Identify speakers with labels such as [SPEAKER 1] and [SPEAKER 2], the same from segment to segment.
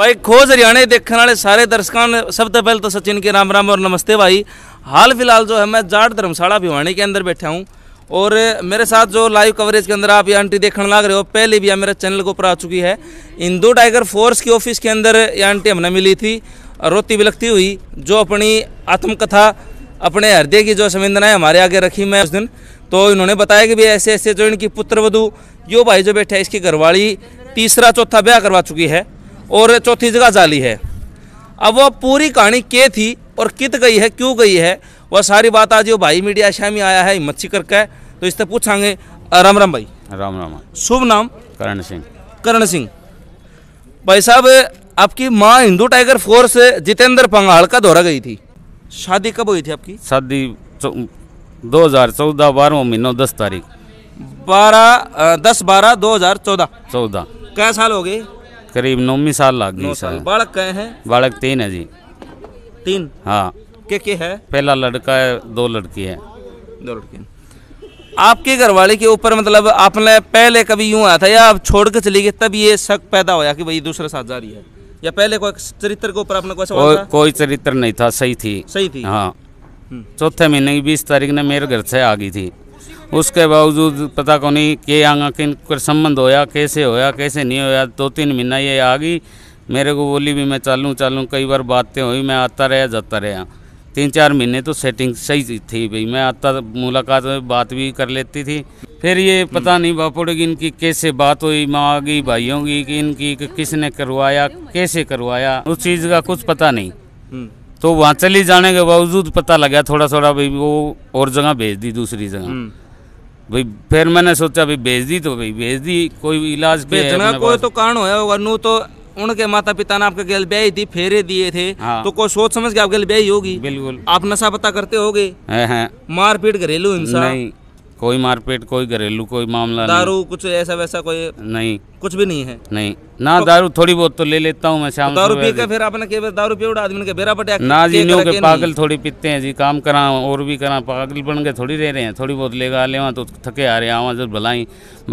[SPEAKER 1] भाई खोज हरियाणा देखने वाले सारे दर्शकों ने सबसे तो पहले तो सचिन के राम राम और नमस्ते भाई हाल फिलहाल जो है मैं जाट धर्मशाला भिवानी के अंदर बैठा हूँ और मेरे साथ जो लाइव कवरेज के अंदर आप ये आंटी देखने लग रहे हो पहले भी मेरे चैनल को ऊपर आ चुकी है इंदू टाइगर फोर्स की ऑफिस के अंदर ये आंटी हमने मिली थी रोती बिलखती हुई जो अपनी आत्मकथा अपने हृदय की जो संवेदनाएं हमारे आगे रखी मैं उस दिन तो इन्होंने बताया कि भाई ऐसे ऐसे जो इनकी पुत्र वधु यो भाई जो बैठे इसकी घरवाली तीसरा चौथा ब्याह करवा चुकी है और चौथी जगह जाली है अब वह पूरी कहानी के थी और कित गई है क्यों गई है वह सारी बात आज वो भाई मीडिया शामी आया है मच्छी करके तो इससे पूछांगे राम राम भाई राम राम शुभ नाम करण सिंह करण सिंह भाई साहब आपकी माँ हिंदू टाइगर फोर्स जितेंद्र पंगाल का दौरा गई थी शादी कब हुई थी
[SPEAKER 2] आपकी शादी दो हजार चौदह बारह महीनों दस तारीख बारह दस बारह दो हजार चौदह चौदह क्या साल हो गए करीब नौवीं साल लग गई सर बालक कहे हैं बालक तीन है जी तीन हाँ के के है पहला लड़का है दो लड़की है
[SPEAKER 1] दो लड़की आपके घर वाले के ऊपर मतलब आपने पहले कभी यूं आया था या आप छोड़ के चली गई तब ये शक पैदा होया कि भाई दूसरे साथ जा रही है या पहले कोई चरित्र के ऊपर आपने कोई को,
[SPEAKER 2] कोई चरित्र नहीं था सही थी सही थी हाँ हम्म। चौथे महीने की बीस तारीख ने मेरे घर से आ गई थी उसके बावजूद पता को नहीं के आगा किन संबंध होया कैसे होया कैसे नहीं होया दो तीन महीना ये आ गई मेरे को बोली भी मैं चालूँ चालू कई बार बातें हुई मैं आता रहा जाता रहा तीन चार महीने तो सेटिंग सही थी भाई मैं आता मुलाकात में बात भी कर लेती थी फिर ये हम्म। पता नहीं बापुड़ की इनकी कैसे बात हुई माँ की भाइयों की कि इनकी कि किसने करवाया कैसे करवाया उस चीज़ का कुछ पता नहीं हम्म। तो वहाँ चली जाने के बावजूद पता लगा थोड़ा थोड़ा भाई वो और जगह भेज दी दूसरी जगह हम्म। भाई फिर मैंने सोचा भाई भेज दी तो भाई भेज दी कोई इलाज भेजना कोई तो
[SPEAKER 1] कारण हो तो उनके माता पिता ने आपके गल ब्याही थी फेरे दिए थे हाँ। तो कोई सोच समझ के आप गल ब्या होगी बिल्कुल आप नशा पता करते हो गए मारपीट घरेलू इंसान
[SPEAKER 2] कोई मारपीट कोई घरेलू कोई मामला दारू कुछ ऐसा वैसा कोई नहीं कुछ भी नहीं है नहीं ना तो, दारू थोड़ी बहुत तो ले लेता हूँ मैं शाम तो दारू पी के फिर
[SPEAKER 1] आपने के दारू पी उड़ा आदमी के बेरा पटे ना जी के पागल
[SPEAKER 2] थोड़ी पीते हैं जी काम करा और भी करा पागल बन के थोड़ी रह रहे हैं थोड़ी बहुत लेगा ले तो थके आ रहे आवा जब भलाई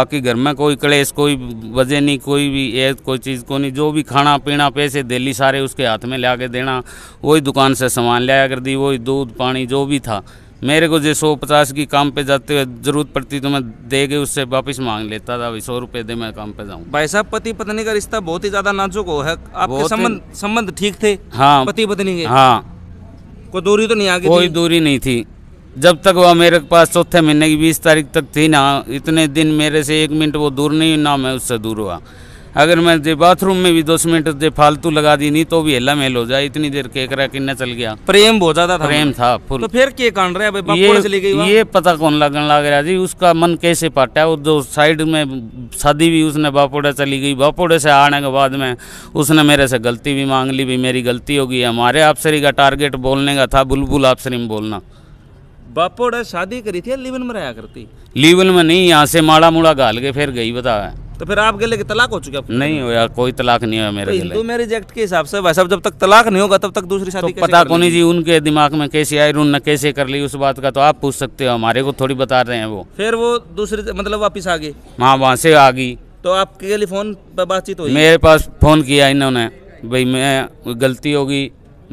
[SPEAKER 2] बाकी घर में कोई कलेश कोई वजह नहीं कोई भी ये कोई चीज़ को नहीं जो भी खाना पीना पैसे दिल्ली सारे उसके हाथ में ला के देना वही दुकान से सामान लिया कर दी वही दूध पानी जो भी था मेरे को जो सौ पचास की काम पे जाते हुए जरूरत पड़ती तो मैं दे के उससे वापस मांग लेता था सौ रुपए दे मैं काम पे जाऊँ
[SPEAKER 1] भाई साहब पति पत्नी का रिश्ता बहुत ही ज्यादा नाजुक है आपके संबंध संबंध ठीक थे हाँ पति पत्नी के हाँ कोई दूरी तो नहीं आ गई कोई दूरी
[SPEAKER 2] नहीं थी जब तक वह मेरे पास चौथे महीने की बीस तारीख तक थी ना इतने दिन मेरे से एक मिनट वो दूर नहीं ना मैं उससे दूर हुआ अगर मैं जे बाथरूम में भी दस मिनट जे फालतू लगा दी नहीं तो भी हेला मेल हो जाए इतनी देर के करा किन्ना चल गया प्रेम बहुत ज्यादा था प्रेम था फुल तो
[SPEAKER 1] फिर क्या कांड रहा ये चली गई ये
[SPEAKER 2] पता कौन लगन लग रहा जी उसका मन कैसे पाटा वो जो साइड में शादी भी उसने बापोड़ा चली गई बापोड़े से आने के बाद में उसने मेरे से गलती भी मांग ली भी मेरी गलती हो गई हमारे आपसरी का टारगेट बोलने का था बुलबुल आपसरी में बोलना
[SPEAKER 1] बापोड़ा शादी करी थी लिवन में रहा करती
[SPEAKER 2] लीवल में नहीं यहाँ से माड़ा मुड़ा
[SPEAKER 1] गाल के फिर गई बताया तो फिर आप गले की तलाक हो चुकी है नहीं
[SPEAKER 2] यार कोई तलाक नहीं हुआ मेरे तो हिंदू
[SPEAKER 1] मैरिज एक्ट के हिसाब से भाई साहब जब तक तलाक नहीं होगा तब तक दूसरी शादी तो पता को नहीं जी
[SPEAKER 2] उनके दिमाग में कैसे आई उन कैसे कर ली उस बात का तो आप पूछ सकते हो हमारे को थोड़ी बता रहे हैं वो
[SPEAKER 1] फिर वो दूसरी मतलब वापिस आ गई
[SPEAKER 2] हाँ वहाँ से आ गई
[SPEAKER 1] तो आपके लिए फोन पर बातचीत हुई मेरे
[SPEAKER 2] पास फोन किया इन्होंने भाई मैं गलती होगी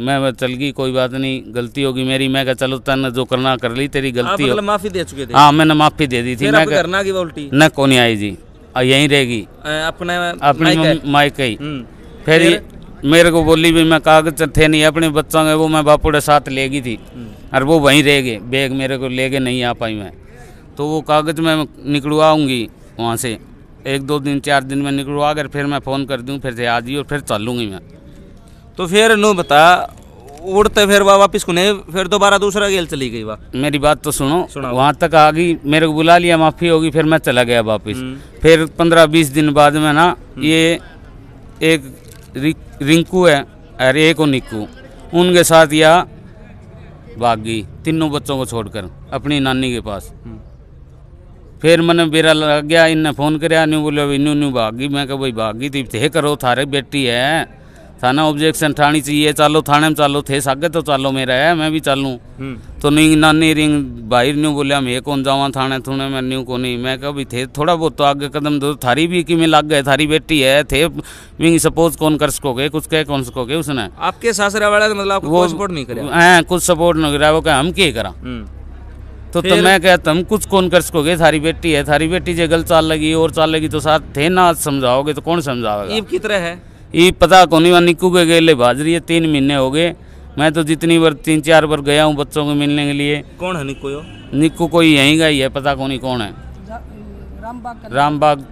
[SPEAKER 2] मैं चल गई कोई बात नहीं गलती होगी मेरी मैं कहा चलो तन जो करना कर ली तेरी गलती आप मतलब माफी दे चुके थे हाँ मैंने माफी दे दी थी मैं करना की उल्टी न को आई जी यहीं रहेगी
[SPEAKER 1] अपने अपने
[SPEAKER 2] मायके ही हम्म। फिर मेरे को बोली भी मैं कागज थे नहीं अपने बच्चों के वो मैं बापू के साथ ले गई थी हम्म। और वो वहीं रह गए बैग मेरे को लेके नहीं आ पाई मैं तो वो कागज मैं निकलवाऊंगी वहाँ से एक दो दिन चार दिन में निकलवा कर फिर मैं फ़ोन कर दूँ फिर से आ जाइए और फिर चलूँगी मैं
[SPEAKER 1] तो फिर नू बता उड़ते फिर वह वापिस कुने फिर दोबारा दूसरा गेल चली गई वह मेरी बात तो सुनो
[SPEAKER 2] वहाँ तक आ गई मेरे को बुला लिया माफ़ी होगी फिर मैं चला गया वापिस हम्म। फिर पंद्रह बीस दिन बाद में ना हम्म। ये एक रिंकू है अरे एक और निकू उनके साथ या बागी तीनों बच्चों को छोड़कर अपनी नानी के पास हम्म। फिर मैंने बेरा लग गया इनने फ़ोन कराया न्यू बोलो न्यू न्यू भाग मैं कहा भाई भाग तो हे करो थारे बेटी है थाना ऑब्जेक्शन ठाणी चाहिए चलो थाने में चलो थे सागे तो चलो मेरा है मैं भी चलूँ हम्म। तो नहीं नानी रिंग बाहर न्यू बोलिया मैं कौन जावा थाने थुने मैं न्यू को नहीं मैं कभी थे थोड़ा बहुत तो आगे कदम दो थारी भी कि मैं लग गए थारी बेटी है थे विंग सपोज कौन कर सकोगे कुछ कह कौन सकोगे उसने
[SPEAKER 1] आपके सासरा वाला मतलब वो सपोर्ट नहीं
[SPEAKER 2] करे कुछ सपोर्ट नहीं करा वो कह हम क्या करा हम्म। तो, तो मैं कहता हूँ कुछ कौन कर सकोगे थारी बेटी है थारी बेटी जगल चाल लगी और चाल लगी तो साथ थे ना समझाओगे तो कौन समझाओगे की तरह है ये पता कोनी वहाँ निकू के गए ले भाज रही है तीन महीने हो गए मैं तो जितनी बार तीन चार बार गया हूँ बच्चों को मिलने के लिए कौन है निकू यो निकू कोई यहीं का ही है पता कोनी कौन है रामबाग रामबाग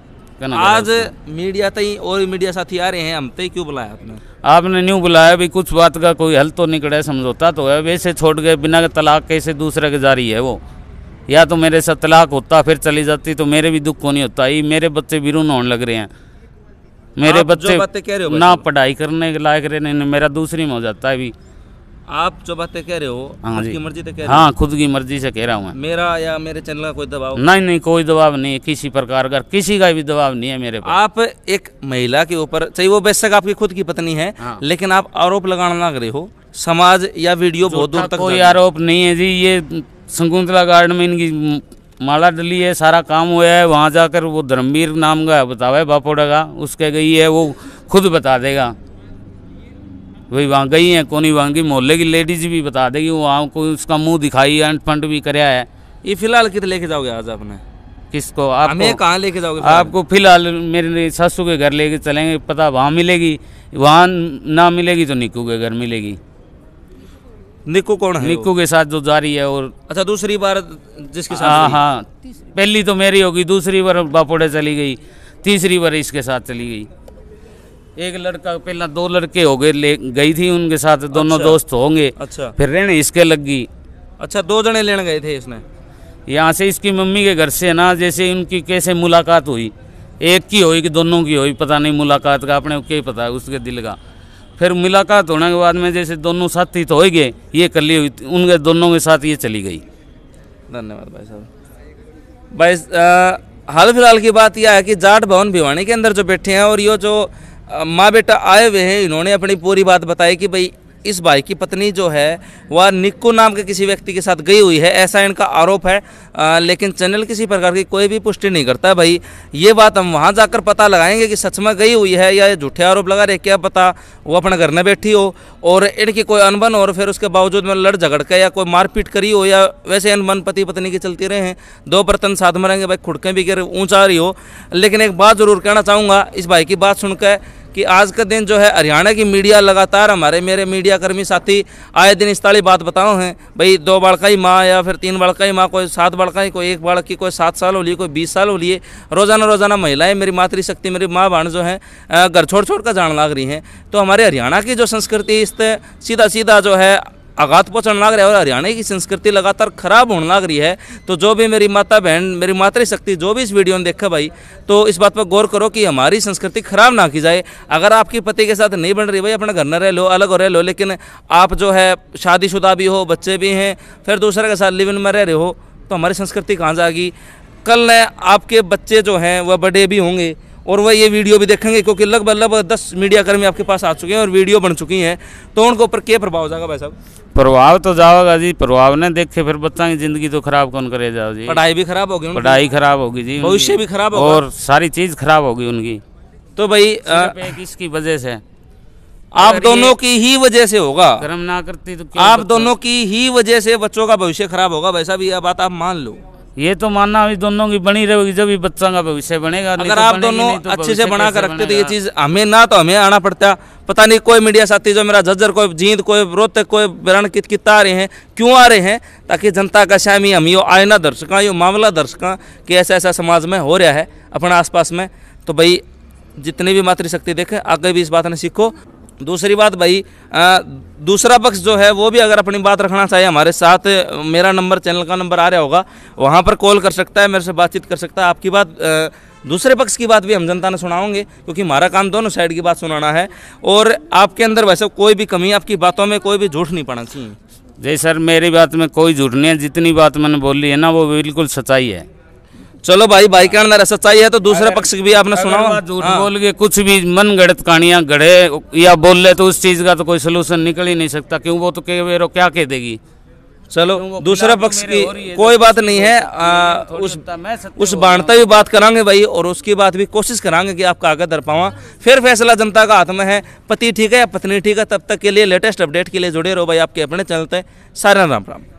[SPEAKER 2] आज
[SPEAKER 1] मीडिया तई और मीडिया साथी आ रहे हैं हम तई क्यों बुलाया आपने
[SPEAKER 2] आपने न्यू बुलाया भी कुछ बात का कोई हल तो निकल है समझौता तो है वैसे छोड़ गए बिना तलाक कैसे दूसरे के जारी है वो या तो मेरे साथ तलाक होता फिर चली जाती तो मेरे भी दुख को नहीं होता ये मेरे बच्चे बिरून होने लग रहे हैं मेरे बच्चे कह रहे हो ना पढ़ाई करने के लायक रहे नहीं मेरा दूसरी में हो जाता है अभी
[SPEAKER 1] आप जो बातें कह रहे हो हाँ की मर्जी कह हाँ खुद की मर्जी से कह रहा हूँ मेरा या मेरे चैनल का कोई दबाव नहीं
[SPEAKER 2] नहीं कोई दबाव नहीं है किसी प्रकार
[SPEAKER 1] का किसी का भी दबाव नहीं है मेरे पर आप एक महिला के ऊपर चाहे वो बेशक आपकी खुद की पत्नी है हाँ। लेकिन आप आरोप लगाना ना रहे हो समाज या वीडियो बहुत दूर तक कोई आरोप नहीं है
[SPEAKER 2] जी ये शकुंतला गार्डन में इनकी माला डली है सारा काम हुआ है वहाँ जाकर वो धर्मवीर नाम का बतावे बापोड़ा का उसके गई है वो खुद बता देगा वही वहाँ गई है कोनी वहाँ की मोहल्ले की लेडीज भी बता देगी वहाँ को उसका मुंह दिखाई अंट भी कराया है
[SPEAKER 1] ये फिलहाल कितने लेके जाओगे आज आपने
[SPEAKER 2] किसको आप
[SPEAKER 1] कहाँ लेके जाओगे आपको
[SPEAKER 2] फिलहाल मेरे सासू के घर लेके चलेंगे पता वहाँ मिलेगी वहाँ ना मिलेगी तो निकू के घर मिलेगी निकू कौन है निकू के साथ जो रही है और अच्छा दूसरी बार जिसके साथ हाँ हाँ पहली तो मेरी होगी दूसरी बार बापोड़े चली गई तीसरी बार इसके साथ चली गई एक लड़का पहला दो लड़के हो गए ले गई थी उनके साथ दोनों अच्छा, दोस्त होंगे अच्छा फिर रहने इसके लग गई
[SPEAKER 1] अच्छा दो जने लेने गए थे इसने
[SPEAKER 2] यहाँ से इसकी मम्मी के घर से ना जैसे उनकी कैसे मुलाकात हुई एक की हुई कि दोनों की हुई पता नहीं मुलाकात का अपने क्या पता उसके दिल का फिर मुलाकात होने के बाद में जैसे दोनों साथी तो हो गए ये कर ली उनके दोनों के साथ
[SPEAKER 1] ये चली गई धन्यवाद भाई साहब भाई हाल फिलहाल की बात यह है कि जाट भवन भिवाणी के अंदर जो बैठे हैं और ये जो माँ बेटा आए हुए हैं इन्होंने अपनी पूरी बात बताई कि भाई इस भाई की पत्नी जो है वह निक्को नाम के किसी व्यक्ति के साथ गई हुई है ऐसा इनका आरोप है आ, लेकिन चैनल किसी प्रकार की कोई भी पुष्टि नहीं करता है भाई ये बात हम वहाँ जाकर पता लगाएंगे कि सच में गई हुई है या झूठे आरोप लगा रहे क्या पता वो अपने घर में बैठी हो और इनकी कोई अनबन और फिर उसके बावजूद में लड़ झगड़ के या कोई मारपीट करी हो या वैसे अनबन पति पत्नी की चलती रहे हैं दो बर्तन साथ में रहेंगे भाई खुड़कें भी गिर ऊँचा रही हो लेकिन एक बात ज़रूर कहना चाहूँगा इस भाई की बात सुनकर कि आज का दिन जो है हरियाणा की मीडिया लगातार हमारे मेरे मीडिया कर्मी साथी आए दिन इस ताली बात बताओ हैं भाई दो बड़का ही माँ या फिर तीन बड़का ही माँ कोई सात बड़का ही कोई एक बाढ़ की कोई सात साल हो लिए कोई बीस साल हो लिए रोज़ाना रोज़ाना महिलाएं मेरी मातृशक्ति मेरी माँ बहन जो है घर छोड़ छोड़ कर जान लाग रही हैं तो हमारे हरियाणा की जो संस्कृति इस सीधा सीधा जो है आघात पहुँचने लग रहा है और हरियाणा की संस्कृति लगातार खराब होने लग रही है तो जो भी मेरी माता बहन मेरी मातृशक्ति जो भी इस वीडियो में देखा भाई तो इस बात पर गौर करो कि हमारी संस्कृति खराब ना की जाए अगर आपके पति के साथ नहीं बन रही भाई अपने घर न रह लो अलग हो रह लो लेकिन आप जो है शादीशुदा भी हो बच्चे भी हैं फिर दूसरे के साथ लिव इन में रह रहे हो तो हमारी संस्कृति कहाँ जाएगी कल आपके बच्चे जो हैं वह बड़े भी होंगे और वह ये वीडियो भी देखेंगे क्योंकि लगभग लगभग दस मीडियाकर्मी आपके पास आ चुके हैं और वीडियो बन चुकी हैं तो उनके ऊपर क्या प्रभाव जाएगा भाई साहब
[SPEAKER 2] प्रभाव तो जाओगा जी प्रभाव ने देखे फिर बच्चा की जिंदगी तो खराब कौन करे जाओ जी पढ़ाई भी खराब होगी पढ़ाई खराब होगी जी भविष्य भी खराब होगा और सारी चीज़ खराब होगी उनकी तो भाई इसकी वजह से
[SPEAKER 1] आप दोनों की ही वजह से होगा कर्म
[SPEAKER 2] ना करती तो आप दोनों की ही वजह से बच्चों का भविष्य खराब होगा वैसा भी यह बात आप मान लो ये तो मानना अभी दोनों की बनी रहेगी जब बच्चा का भविष्य
[SPEAKER 1] बनेगा अगर तो आप दोनों तो अच्छे से बना कर रखते तो ये चीज हमें ना तो हमें आना पड़ता पता नहीं कोई मीडिया साथी जो मेरा जज्जर कोई जींद कोई रोते कोई वरण कित कित आ रहे हैं क्यों आ रहे हैं ताकि जनता का शामी हम यो आयना दर्शक यो मामला दर्शक कि ऐसा ऐसा समाज में हो रहा है अपने आसपास में तो भाई जितनी भी मातृशक्ति देखे आगे भी इस बात ने सीखो दूसरी बात भाई आ, दूसरा पक्ष जो है वो भी अगर अपनी बात रखना चाहे हमारे साथ मेरा नंबर चैनल का नंबर आ रहा होगा वहाँ पर कॉल कर सकता है मेरे से बातचीत कर सकता है आपकी बात आ, दूसरे पक्ष की बात भी हम जनता ने सुनाओगे क्योंकि हमारा काम दोनों साइड की बात सुनाना है और आपके अंदर वैसे कोई भी कमी आपकी बातों में कोई भी झूठ नहीं पड़ना चाहिए
[SPEAKER 2] जी सर मेरी बात में कोई झूठ नहीं है जितनी बात मैंने बोली है ना वो बिल्कुल सच्चाई है चलो भाई भाई के अंदर सच्चाई है तो दूसरे पक्ष की भी आपने सुना झूठ हाँ। बोल के कुछ भी मन गणित कहानियां गढ़े या बोल ले तो उस चीज का तो कोई सलूशन निकल ही नहीं सकता क्यों वो तो कह क्या कह देगी चलो
[SPEAKER 1] दूसरा पक्ष की कोई बात नहीं है आ, उस उस बाणता भी बात करांगे भाई और उसकी बात भी कोशिश करांगे कि आपका आगे दर पावा फिर फैसला जनता का हाथ में है पति ठीक है या पत्नी ठीक है तब तक के लिए लेटेस्ट अपडेट के लिए जुड़े रहो भाई आपके अपने चैनल सारा राम राम